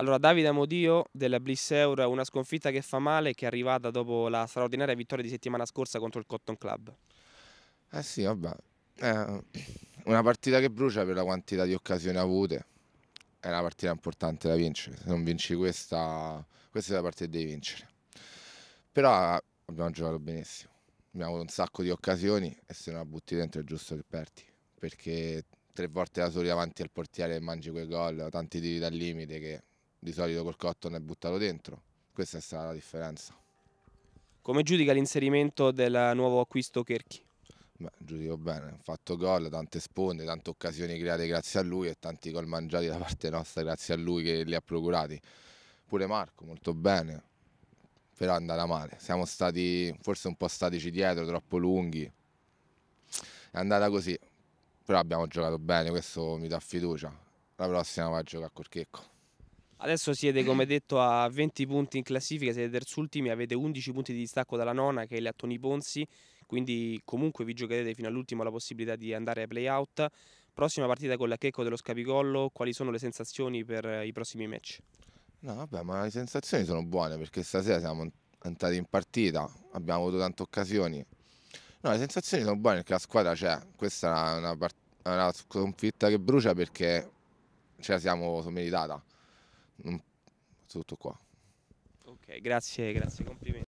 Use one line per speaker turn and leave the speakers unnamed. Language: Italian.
Allora, Davide Amodio della Bliss Blisseura, una sconfitta che fa male, che è arrivata dopo la straordinaria vittoria di settimana scorsa contro il Cotton Club.
Eh sì, vabbè. Eh, una partita che brucia per la quantità di occasioni avute. È una partita importante da vincere. Se non vinci questa, questa è la partita che devi vincere. Però abbiamo giocato benissimo. Abbiamo avuto un sacco di occasioni e se non la butti dentro è giusto che perdi. Perché tre volte da soli davanti al portiere e mangi quel gol, tanti tiri dal limite che di solito col cotton è buttato dentro. Questa è stata la differenza.
Come giudica l'inserimento del nuovo acquisto Cherchi?
Beh, giudico bene, ha fatto gol, tante sponde, tante occasioni create grazie a lui e tanti gol mangiati da parte nostra grazie a lui che li ha procurati. Pure Marco, molto bene, però è andata male. Siamo stati forse un po' statici dietro, troppo lunghi. È andata così, però abbiamo giocato bene, questo mi dà fiducia. La prossima va a giocare a Corchecco.
Adesso siete, come detto, a 20 punti in classifica, siete terzultimi, avete 11 punti di distacco dalla nona che è le Ponzi, quindi comunque vi giocherete fino all'ultimo la possibilità di andare ai play-out. Prossima partita con la Checco dello Scapicollo, quali sono le sensazioni per i prossimi
match? No, vabbè, ma le sensazioni sono buone perché stasera siamo entrati in partita, abbiamo avuto tante occasioni. No, le sensazioni sono buone perché la squadra c'è, questa è una, una, una sconfitta che brucia perché ce cioè, la siamo meritata tutto qua.
Ok, grazie, grazie, complimenti.